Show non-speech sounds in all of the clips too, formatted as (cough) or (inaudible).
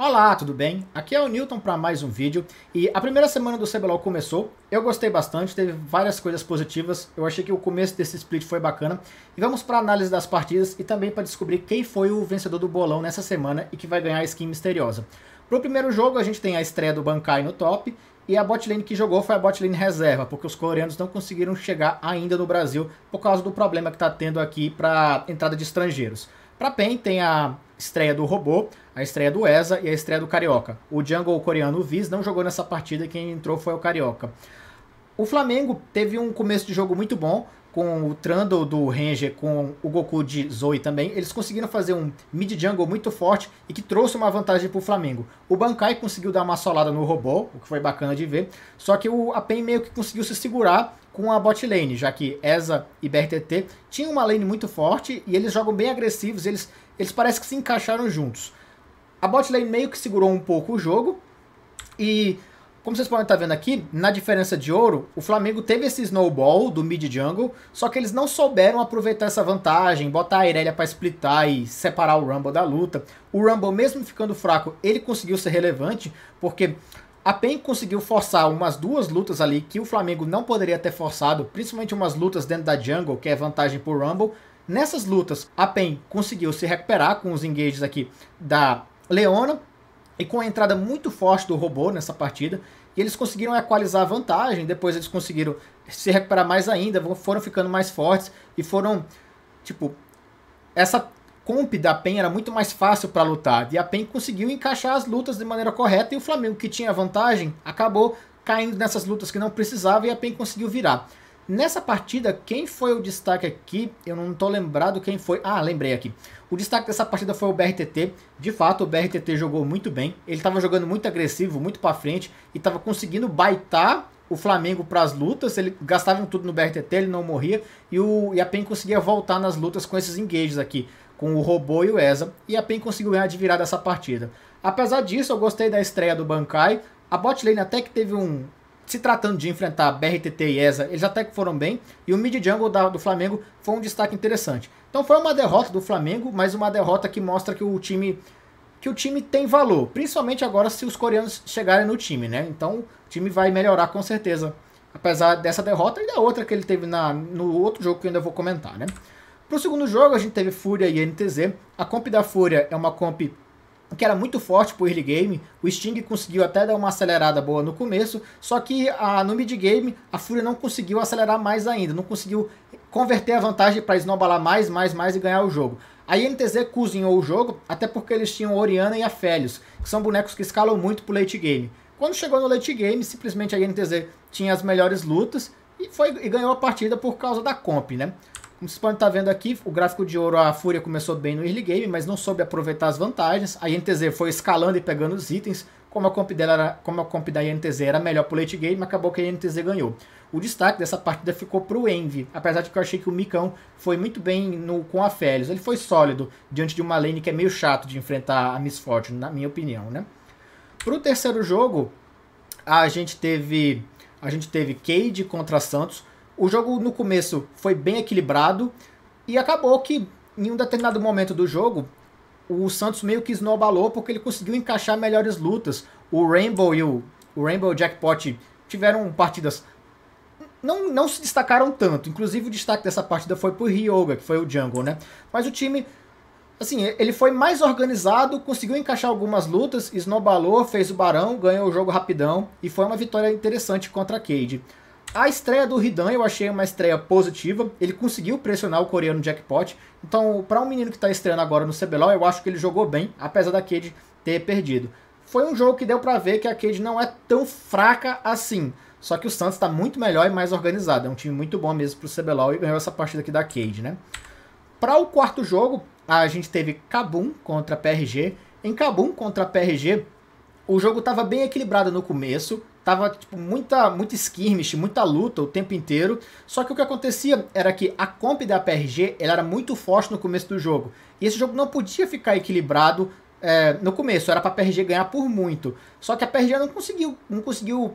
Olá, tudo bem? Aqui é o Newton para mais um vídeo e a primeira semana do CBLOL começou, eu gostei bastante, teve várias coisas positivas, eu achei que o começo desse split foi bacana e vamos para análise das partidas e também para descobrir quem foi o vencedor do bolão nessa semana e que vai ganhar a skin misteriosa. Pro primeiro jogo a gente tem a estreia do Bankai no top e a botlane que jogou foi a botlane reserva, porque os coreanos não conseguiram chegar ainda no Brasil por causa do problema que está tendo aqui para entrada de estrangeiros. Pra PEN tem a estreia do Robô, a estreia do ESA e a estreia do Carioca. O jungle coreano Viz não jogou nessa partida e quem entrou foi o Carioca. O Flamengo teve um começo de jogo muito bom, com o Trundle do Ranger, com o Goku de Zoe também, eles conseguiram fazer um mid-jungle muito forte e que trouxe uma vantagem para o Flamengo. O Bankai conseguiu dar uma solada no robô, o que foi bacana de ver, só que o Apen meio que conseguiu se segurar com a bot lane, já que Eza e BRTT tinham uma lane muito forte e eles jogam bem agressivos, eles, eles parecem que se encaixaram juntos. A bot lane meio que segurou um pouco o jogo e como vocês podem estar tá vendo aqui, na diferença de ouro, o Flamengo teve esse snowball do mid jungle, só que eles não souberam aproveitar essa vantagem, botar a Irelia para splitar e separar o Rumble da luta. O Rumble, mesmo ficando fraco, ele conseguiu ser relevante, porque a PEN conseguiu forçar umas duas lutas ali que o Flamengo não poderia ter forçado, principalmente umas lutas dentro da jungle, que é vantagem pro Rumble. Nessas lutas, a PEN conseguiu se recuperar com os engages aqui da Leona, e com a entrada muito forte do robô nessa partida, e eles conseguiram equalizar a vantagem, depois eles conseguiram se recuperar mais ainda, foram ficando mais fortes e foram, tipo, essa comp da PEN era muito mais fácil para lutar. E a PEN conseguiu encaixar as lutas de maneira correta e o Flamengo, que tinha vantagem, acabou caindo nessas lutas que não precisava e a PEN conseguiu virar. Nessa partida, quem foi o destaque aqui? Eu não estou lembrado quem foi. Ah, lembrei aqui. O destaque dessa partida foi o BRTT. De fato, o BRTT jogou muito bem. Ele estava jogando muito agressivo, muito para frente e estava conseguindo baitar o Flamengo para as lutas, ele gastava tudo no BRTT, ele não morria, e, o, e a PEN conseguia voltar nas lutas com esses engages aqui, com o Robô e o ESA, e a PEN conseguiu ganhar de virada essa partida. Apesar disso, eu gostei da estreia do Bankai, a bot lane até que teve um, se tratando de enfrentar BRTT e ESA, eles até que foram bem, e o mid jungle da, do Flamengo foi um destaque interessante. Então foi uma derrota do Flamengo, mas uma derrota que mostra que o time que o time tem valor, principalmente agora se os coreanos chegarem no time, né? Então o time vai melhorar com certeza, apesar dessa derrota e da outra que ele teve na, no outro jogo que eu ainda vou comentar, né? Pro segundo jogo a gente teve Fúria e NTZ. A comp da Fúria é uma comp que era muito forte pro early game. O Sting conseguiu até dar uma acelerada boa no começo, só que a, no mid game a Fúria não conseguiu acelerar mais ainda, não conseguiu converter a vantagem para esnobalar mais, mais, mais e ganhar o jogo. A INTZ cozinhou o jogo, até porque eles tinham Oriana e a que são bonecos que escalam muito pro late game. Quando chegou no late game, simplesmente a INTZ tinha as melhores lutas e, foi, e ganhou a partida por causa da comp, né? Como vocês podem estar vendo aqui, o gráfico de ouro, a Fúria começou bem no early game, mas não soube aproveitar as vantagens. A INTZ foi escalando e pegando os itens. Como a comp, dela era, como a comp da INTZ era melhor pro late game, acabou que a INTZ ganhou. O destaque dessa partida ficou pro Envy, apesar de que eu achei que o Micão foi muito bem no, com a Félix. Ele foi sólido diante de uma lane que é meio chato de enfrentar a Miss Fortune, na minha opinião, né? Pro terceiro jogo, a gente teve a gente teve Cade contra Santos. O jogo no começo foi bem equilibrado e acabou que em um determinado momento do jogo o Santos meio que snowballou porque ele conseguiu encaixar melhores lutas. O Rainbow e o, o Rainbow Jackpot tiveram partidas não, não se destacaram tanto. Inclusive, o destaque dessa partida foi pro Ryoga, que foi o Jungle, né? Mas o time, assim, ele foi mais organizado, conseguiu encaixar algumas lutas, snowballou, fez o Barão, ganhou o jogo rapidão e foi uma vitória interessante contra a Cade. A estreia do Hidan eu achei uma estreia positiva. Ele conseguiu pressionar o coreano jackpot. Então, para um menino que está estreando agora no CBLOL, eu acho que ele jogou bem, apesar da Cade ter perdido. Foi um jogo que deu para ver que a Cade não é tão fraca assim. Só que o Santos está muito melhor e mais organizado. É um time muito bom mesmo para o CBLOL e ganhou essa partida aqui da Cade, né? Para o quarto jogo, a gente teve Kabum contra PRG. Em Kabum contra PRG, o jogo estava bem equilibrado no começo. Tava, tipo, muita, skirmish, muita luta o tempo inteiro. Só que o que acontecia era que a comp da PRG ela era muito forte no começo do jogo. E esse jogo não podia ficar equilibrado é, no começo. Era pra PRG ganhar por muito. Só que a PRG não conseguiu, não conseguiu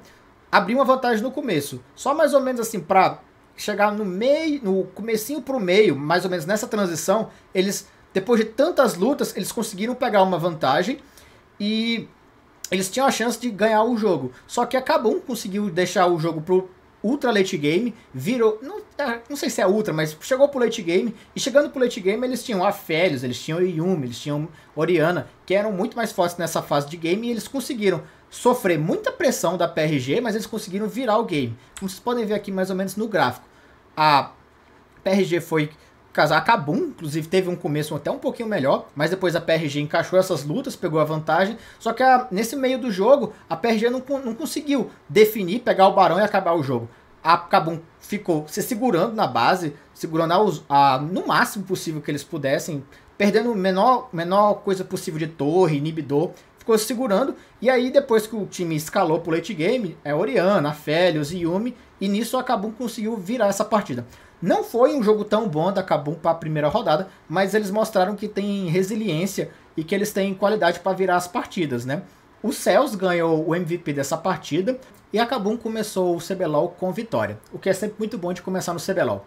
abrir uma vantagem no começo. Só mais ou menos assim, pra chegar no meio, no comecinho pro meio, mais ou menos nessa transição, eles, depois de tantas lutas, eles conseguiram pegar uma vantagem. E eles tinham a chance de ganhar o jogo. Só que a Kabum conseguiu deixar o jogo pro ultra late game, virou, não, é, não sei se é ultra, mas chegou pro late game, e chegando pro late game eles tinham a Félios, eles tinham Yumi, eles tinham Oriana, que eram muito mais fortes nessa fase de game, e eles conseguiram sofrer muita pressão da PRG, mas eles conseguiram virar o game. Como vocês podem ver aqui mais ou menos no gráfico, a PRG foi casar acabou inclusive teve um começo até um pouquinho melhor, mas depois a PRG encaixou essas lutas, pegou a vantagem, só que a, ah, nesse meio do jogo a PRG não, não conseguiu definir, pegar o Barão e acabar o jogo. A Kabum ficou se segurando na base, segurando a, a, no máximo possível que eles pudessem, perdendo menor, menor coisa possível de torre, inibidor, ficou se segurando, e aí depois que o time escalou pro late game, é Oriana, Félios, Yumi, e nisso acabou conseguiu virar essa partida. Não foi um jogo tão bom da Kabum para a primeira rodada, mas eles mostraram que tem resiliência e que eles têm qualidade para virar as partidas, né? O Celso ganhou o MVP dessa partida e a Kabum começou o CBLOL com vitória, o que é sempre muito bom de começar no CBLOL.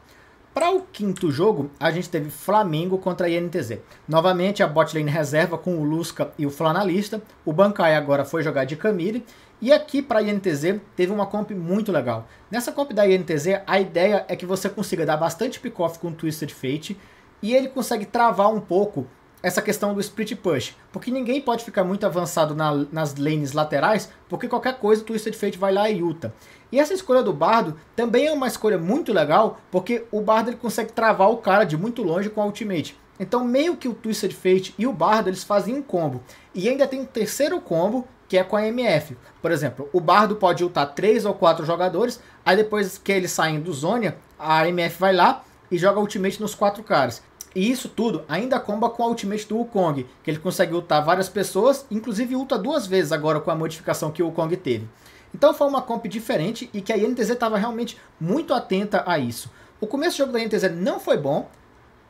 Para o quinto jogo, a gente teve Flamengo contra a INTZ. Novamente, a botlane reserva com o Lusca e o Flanalista. O Bankai agora foi jogar de Camille. E aqui para a INTZ teve uma comp muito legal. Nessa comp da INTZ, a ideia é que você consiga dar bastante pick-off com Twisted Fate e ele consegue travar um pouco essa questão do split push, porque ninguém pode ficar muito avançado na, nas lanes laterais, porque qualquer coisa o Twisted Fate vai lá e uta E essa escolha do Bardo também é uma escolha muito legal, porque o Bardo ele consegue travar o cara de muito longe com a ultimate. Então meio que o Twisted Fate e o Bardo eles fazem um combo. E ainda tem um terceiro combo, que é com a MF. Por exemplo, o Bardo pode ultar três ou quatro jogadores, aí depois que eles saem do Zônia, a MF vai lá e joga ultimate nos quatro caras. E isso tudo ainda comba com a ultimate do Wukong, que ele consegue ultar várias pessoas, inclusive ulta duas vezes agora com a modificação que o Wukong teve. Então foi uma comp diferente e que a INTZ estava realmente muito atenta a isso. O começo do jogo da INTZ não foi bom,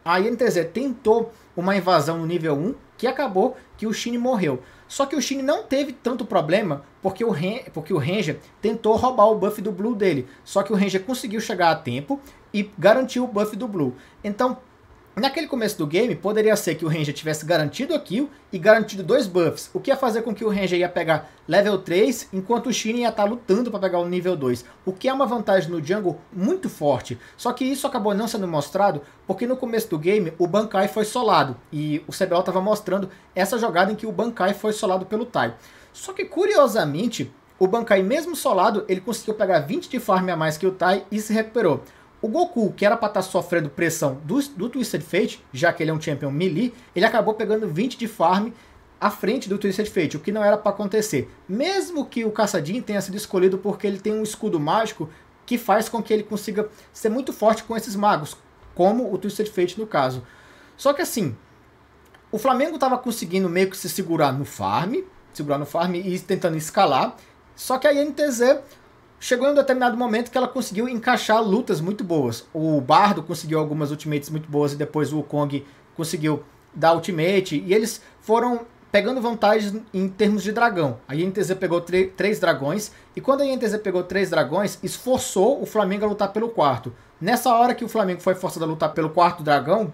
a INTZ tentou uma invasão no nível 1, que acabou que o Shin morreu. Só que o Shin não teve tanto problema porque o, Ren, porque o Ranger tentou roubar o buff do Blue dele. Só que o Ranger conseguiu chegar a tempo e garantiu o buff do Blue. Então, Naquele começo do game, poderia ser que o Ranger tivesse garantido a kill e garantido dois buffs, o que ia fazer com que o Ranger ia pegar level 3, enquanto o Shin ia estar tá lutando para pegar o nível 2, o que é uma vantagem no jungle muito forte. Só que isso acabou não sendo mostrado, porque no começo do game o Bankai foi solado, e o CBL estava mostrando essa jogada em que o Bankai foi solado pelo Tai. Só que curiosamente, o Bankai mesmo solado, ele conseguiu pegar 20 de farm a mais que o Tai e se recuperou. O Goku, que era pra estar tá sofrendo pressão do, do Twisted Fate, já que ele é um champion melee, ele acabou pegando 20 de farm à frente do Twisted Fate, o que não era para acontecer. Mesmo que o Caçadinho tenha sido escolhido porque ele tem um escudo mágico que faz com que ele consiga ser muito forte com esses magos, como o Twisted Fate no caso. Só que assim, o Flamengo estava conseguindo meio que se segurar no farm, segurar no farm e tentando escalar. Só que a NTZ chegou em um determinado momento que ela conseguiu encaixar lutas muito boas. O Bardo conseguiu algumas ultimates muito boas e depois o Kong conseguiu dar ultimate. E eles foram pegando vantagem em termos de dragão. A INTZ pegou três dragões e quando a INTZ pegou três dragões, esforçou o Flamengo a lutar pelo quarto. Nessa hora que o Flamengo foi forçado a lutar pelo quarto dragão,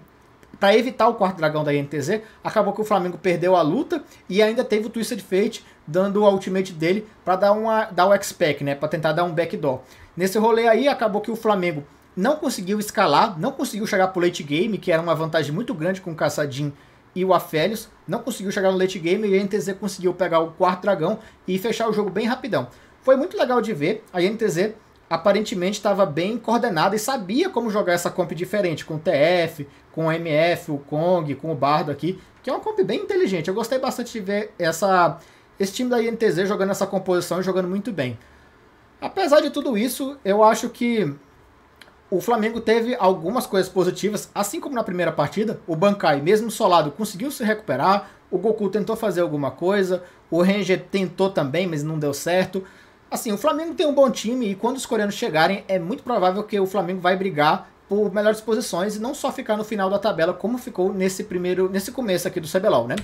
para evitar o quarto dragão da INTZ, acabou que o Flamengo perdeu a luta e ainda teve o Twisted Fate dando o ultimate dele para dar, uma, dar o X-Pack, né? Para tentar dar um backdoor. Nesse rolê aí, acabou que o Flamengo não conseguiu escalar, não conseguiu chegar pro late game, que era uma vantagem muito grande com o Caçadinho e o Afélios, não conseguiu chegar no late game e a NTZ conseguiu pegar o quarto dragão e fechar o jogo bem rapidão. Foi muito legal de ver, a NTZ aparentemente estava bem coordenada e sabia como jogar essa comp diferente, com o TF, com o MF, o Kong, com o Bardo aqui, que é uma comp bem inteligente. Eu gostei bastante de ver essa esse time da INTZ jogando essa composição e jogando muito bem. Apesar de tudo isso, eu acho que o Flamengo teve algumas coisas positivas, assim como na primeira partida, o Bankai, mesmo solado, conseguiu se recuperar, o Goku tentou fazer alguma coisa, o Ranger tentou também, mas não deu certo. Assim, o Flamengo tem um bom time e quando os coreanos chegarem, é muito provável que o Flamengo vai brigar por melhores posições e não só ficar no final da tabela como ficou nesse primeiro, nesse começo aqui do CBLOL, né?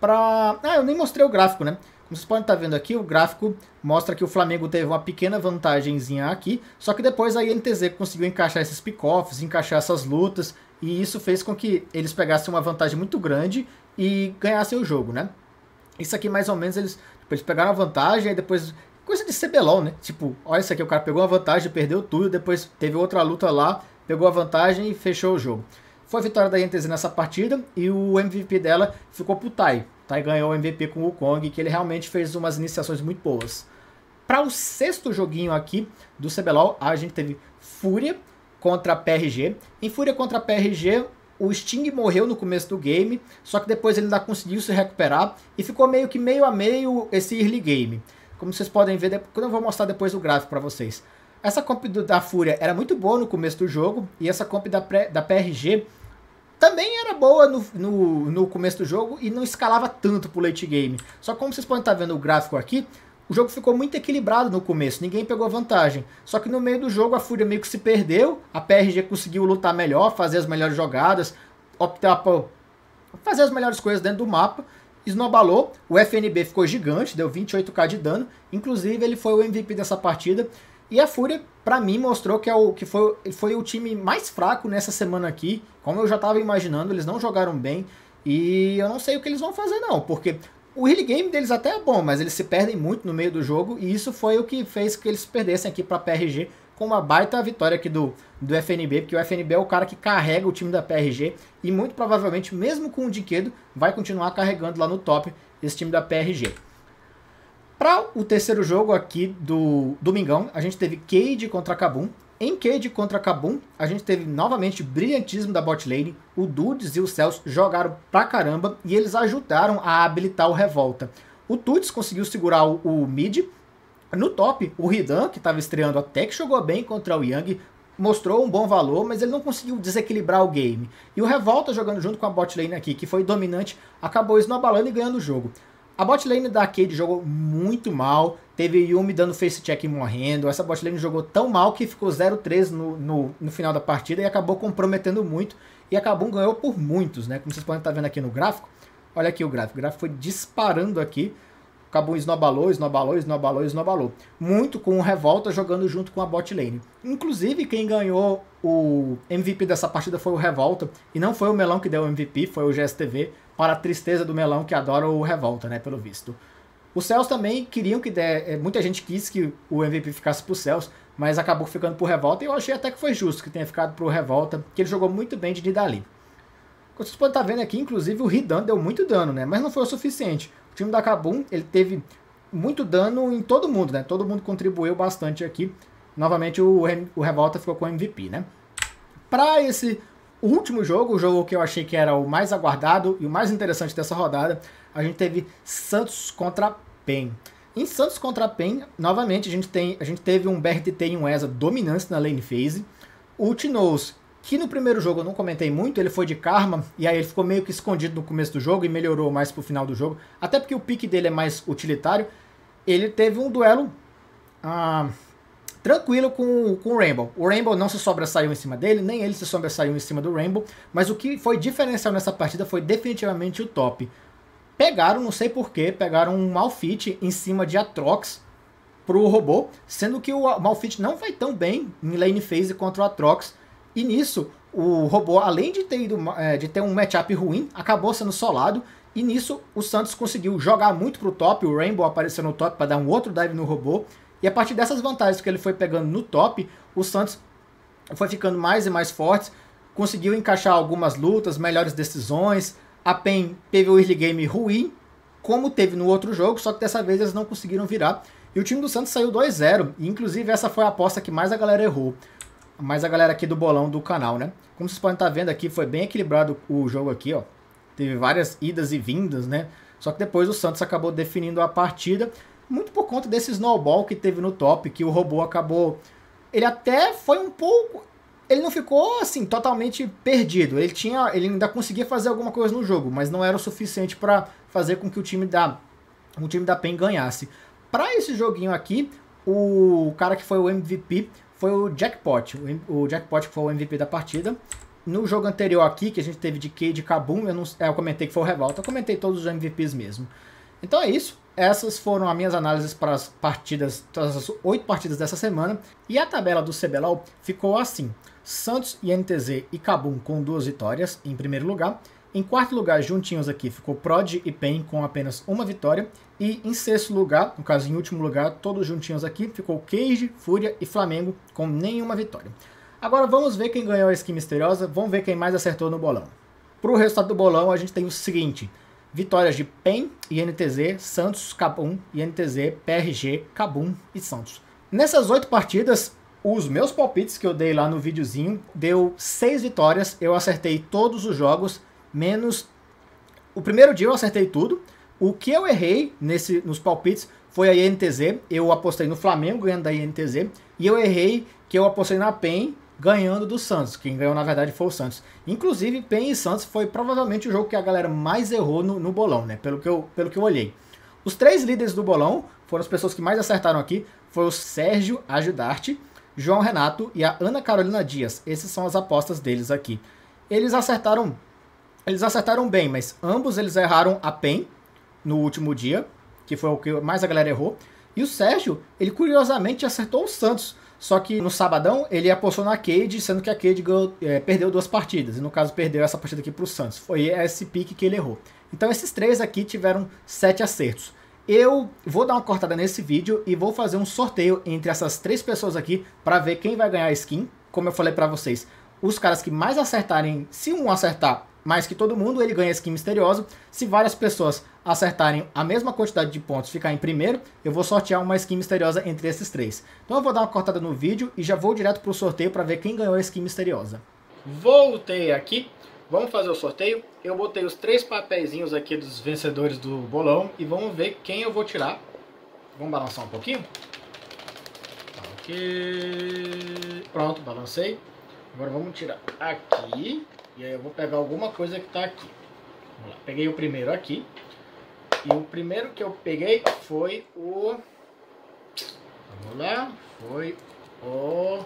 para... Ah, eu nem mostrei o gráfico, né? Como vocês podem estar tá vendo aqui, o gráfico mostra que o Flamengo teve uma pequena vantagemzinha aqui, só que depois a INTZ conseguiu encaixar esses pick-offs, encaixar essas lutas, e isso fez com que eles pegassem uma vantagem muito grande e ganhassem o jogo, né? Isso aqui, mais ou menos, eles, tipo, eles pegaram a vantagem e depois... Coisa de CBLOL, né? Tipo, olha isso aqui, o cara pegou a vantagem, perdeu tudo, depois teve outra luta lá, pegou a vantagem e fechou o jogo. Foi a vitória da INTZ nessa partida e o MVP dela ficou pro Tai. Tai ganhou o MVP com o Kong, que ele realmente fez umas iniciações muito boas. Para o sexto joguinho aqui do CBLOL, a gente teve Fúria contra a PRG. Em Fúria contra a PRG, o Sting morreu no começo do game, só que depois ele ainda conseguiu se recuperar e ficou meio que meio a meio esse early game. Como vocês podem ver, quando eu vou mostrar depois o gráfico para vocês. Essa comp da Fúria era muito boa no começo do jogo e essa comp da, da PRG também era boa no, no, no, começo do jogo e não escalava tanto pro late game. Só que como vocês podem estar tá vendo o gráfico aqui, o jogo ficou muito equilibrado no começo, ninguém pegou vantagem. Só que no meio do jogo a Fúria meio que se perdeu, a PRG conseguiu lutar melhor, fazer as melhores jogadas, optar por fazer as melhores coisas dentro do mapa, esnobalou, o FNB ficou gigante, deu 28k de dano, inclusive ele foi o MVP dessa partida, e a Fúria, para mim, mostrou que, é o, que foi, foi o time mais fraco nessa semana aqui. Como eu já estava imaginando, eles não jogaram bem. E eu não sei o que eles vão fazer, não. Porque o early game deles até é bom, mas eles se perdem muito no meio do jogo. E isso foi o que fez que eles perdessem aqui para a PRG com uma baita vitória aqui do, do FNB, porque o FNB é o cara que carrega o time da PRG e muito provavelmente, mesmo com o Diquedo, vai continuar carregando lá no top esse time da PRG. Para o terceiro jogo aqui do Domingão, a gente teve Cade contra Kabum. Em Cade contra Kabum, a gente teve novamente brilhantismo da bot lane. O Dudes e o Celso jogaram pra caramba e eles ajudaram a habilitar o Revolta. O Tuts conseguiu segurar o, o mid. No top, o Ridan, que estava estreando até que jogou bem contra o Yang, mostrou um bom valor, mas ele não conseguiu desequilibrar o game. E o Revolta jogando junto com a bot lane aqui, que foi dominante, acabou esnobalando e ganhando o jogo. A bot lane da Cade jogou muito mal. Teve Yumi dando face check e morrendo. Essa bot lane jogou tão mal que ficou 0-3 no, no, no, final da partida e acabou comprometendo muito. E acabou ganhou por muitos, né? Como vocês podem estar vendo aqui no gráfico. Olha aqui o gráfico. O gráfico foi disparando aqui. Acabou esnobalou, esnobalou, esnobalou, esnobalou. Muito com o Revolta jogando junto com a bot lane. Inclusive, quem ganhou o MVP dessa partida foi o Revolta. E não foi o Melão que deu o MVP, foi o GSTV para a tristeza do Melão, que adora o Revolta, né, pelo visto. Os Celts também queriam que der, eh, muita gente quis que o MVP ficasse pro Celts, mas acabou ficando pro Revolta, e eu achei até que foi justo que tenha ficado pro Revolta, que ele jogou muito bem de Nidali. Como vocês podem estar tá vendo aqui, inclusive o Ridan deu muito dano, né, mas não foi o suficiente. O time da Kabum, ele teve muito dano em todo mundo, né, todo mundo contribuiu bastante aqui. Novamente o, o Revolta ficou com o MVP, né. Para esse o último jogo, o jogo que eu achei que era o mais aguardado e o mais interessante dessa rodada, a gente teve Santos contra PEN. Em Santos contra PEN, novamente, a gente, tem, a gente teve um BRTT e um ESA dominantes na lane phase. O Tinoz, que no primeiro jogo eu não comentei muito, ele foi de Karma, e aí ele ficou meio que escondido no começo do jogo e melhorou mais pro final do jogo, até porque o pique dele é mais utilitário. Ele teve um duelo ah, tranquilo com, com o Rainbow. O Rainbow não se sobressaiu em cima dele, nem ele se sobressaiu em cima do Rainbow, mas o que foi diferencial nessa partida foi definitivamente o top. Pegaram, não sei porquê, pegaram um Malfit em cima de Atrox pro robô, sendo que o Malfit não vai tão bem em lane phase contra o Atrox, e nisso o robô, além de ter, ido, é, de ter um matchup ruim, acabou sendo solado, e nisso o Santos conseguiu jogar muito pro top, o Rainbow apareceu no top para dar um outro dive no robô, e a partir dessas vantagens que ele foi pegando no top, o Santos foi ficando mais e mais forte, conseguiu encaixar algumas lutas, melhores decisões. A PEN teve o early game ruim, como teve no outro jogo, só que dessa vez eles não conseguiram virar. E o time do Santos saiu 2-0, e inclusive essa foi a aposta que mais a galera errou. Mais a galera aqui do bolão do canal, né? Como vocês podem estar tá vendo aqui, foi bem equilibrado o jogo aqui, ó. Teve várias idas e vindas, né? Só que depois o Santos acabou definindo a partida muito por conta desse snowball que teve no top, que o robô acabou. Ele até foi um pouco. Ele não ficou assim totalmente perdido. Ele tinha, ele ainda conseguia fazer alguma coisa no jogo, mas não era o suficiente para fazer com que o time da o time da PEN ganhasse. Para esse joguinho aqui, o cara que foi o MVP foi o Jackpot. O Jackpot que foi o MVP da partida. No jogo anterior aqui, que a gente teve de Cade e Kabum, eu, não, eu comentei que foi o Revolta. Eu comentei todos os MVPs mesmo. Então é isso. Essas foram as minhas análises para as partidas, todas as oito partidas dessa semana. E a tabela do CBLOL ficou assim: Santos, INTZ e Cabum com duas vitórias em primeiro lugar. Em quarto lugar, juntinhos aqui, ficou Prod e PEN com apenas uma vitória. E em sexto lugar, no caso em último lugar, todos juntinhos aqui, ficou Cage, Fúria e Flamengo com nenhuma vitória. Agora vamos ver quem ganhou a skin misteriosa, vamos ver quem mais acertou no bolão. Para o resultado do bolão, a gente tem o seguinte: Vitórias de PEN, INTZ, Santos, Cabum, INTZ, PRG, Cabum e Santos. Nessas oito partidas, os meus palpites que eu dei lá no videozinho deu seis vitórias. Eu acertei todos os jogos, menos o primeiro dia eu acertei tudo. O que eu errei nesse, nos palpites foi a INTZ. Eu apostei no Flamengo ganhando da INTZ. E eu errei que eu apostei na PEN ganhando do Santos. Quem ganhou, na verdade, foi o Santos. Inclusive, Penha e Santos foi provavelmente o jogo que a galera mais errou no, no bolão, né? Pelo que, eu, pelo que eu olhei. Os três líderes do bolão foram as pessoas que mais acertaram aqui. Foi o Sérgio Ajudarte, João Renato e a Ana Carolina Dias. Essas são as apostas deles aqui. Eles acertaram. Eles acertaram bem, mas ambos eles erraram a PEN no último dia, que foi o que mais a galera errou. E o Sérgio, ele curiosamente acertou o Santos. Só que no sabadão ele apostou na Cade, sendo que a Cade ganhou, é, perdeu duas partidas. E no caso perdeu essa partida aqui para o Santos. Foi esse pique que ele errou. Então esses três aqui tiveram sete acertos. Eu vou dar uma cortada nesse vídeo e vou fazer um sorteio entre essas três pessoas aqui para ver quem vai ganhar a skin. Como eu falei para vocês, os caras que mais acertarem, se um acertar, mais que todo mundo, ele ganha a skin misterioso. Se várias pessoas acertarem a mesma quantidade de pontos ficar em primeiro, eu vou sortear uma skin misteriosa entre esses três. Então eu vou dar uma cortada no vídeo e já vou direto para o sorteio para ver quem ganhou a skin misteriosa. Voltei aqui, vamos fazer o sorteio. Eu botei os três papeizinhos aqui dos vencedores do bolão e vamos ver quem eu vou tirar. Vamos balançar um pouquinho? Tá, aqui. Pronto, balancei. Agora vamos tirar aqui e aí eu vou pegar alguma coisa que está aqui. Vamos lá. Peguei o primeiro aqui. E o primeiro que eu peguei foi o... Vamos lá. Foi o...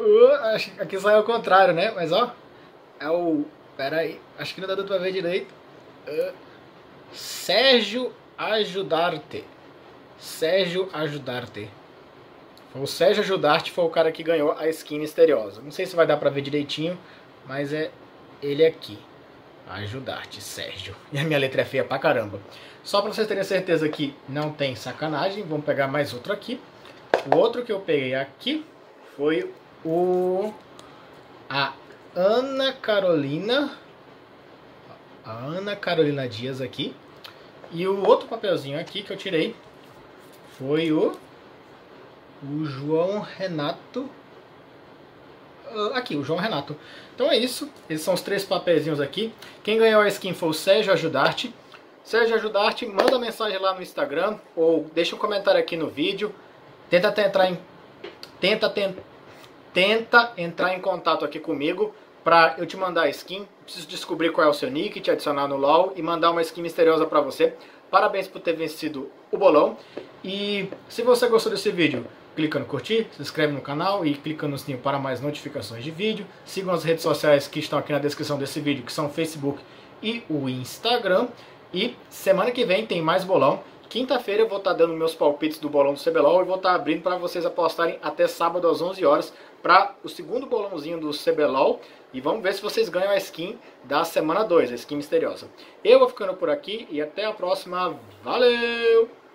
Uh, acho que aqui saiu ao é contrário, né? Mas ó, é o... Pera aí, acho que não dá dando pra ver direito. Sérgio Sérgio Ajudarte. Sérgio Ajudarte. O Sérgio Judarte foi o cara que ganhou a skin misteriosa. Não sei se vai dar pra ver direitinho, mas é ele aqui. Ajudarte, Sérgio. (laughs) E a minha letra é feia pra caramba. Só pra vocês terem certeza que não tem sacanagem, vamos pegar mais outro aqui. O outro que eu peguei aqui foi o... A Ana Carolina... A Ana Carolina Dias aqui. E o outro papelzinho aqui que eu tirei foi o o João Renato. Ah, aqui, o João Renato. Então é isso. Esses são os três papezinhos aqui. Quem ganhou a skin foi o Sérgio Ajudarte. Sérgio Ajudarte, manda mensagem lá no Instagram ou deixa um comentário aqui no vídeo. Tenta entrar em tenta ten, tenta entrar em contato aqui comigo para eu te mandar a skin. Preciso descobrir qual é o seu nick, te adicionar no LoL e mandar uma skin misteriosa para você. Parabéns por ter vencido o bolão. E se você gostou desse vídeo, clica no curtir, se inscreve no canal e clica no sininho para mais notificações de vídeo. Sigam as redes sociais que estão aqui na descrição desse vídeo, que são o Facebook e o Instagram. E semana que vem tem mais bolão. Quinta-feira eu vou estar tá dando meus palpites do bolão do CBLOL e vou estar tá abrindo para vocês apostarem até sábado às 11 horas para o segundo bolãozinho do CBLOL. E vamos ver se vocês ganham a skin da semana 2, a skin misteriosa. Eu vou ficando por aqui e até a próxima. Valeu!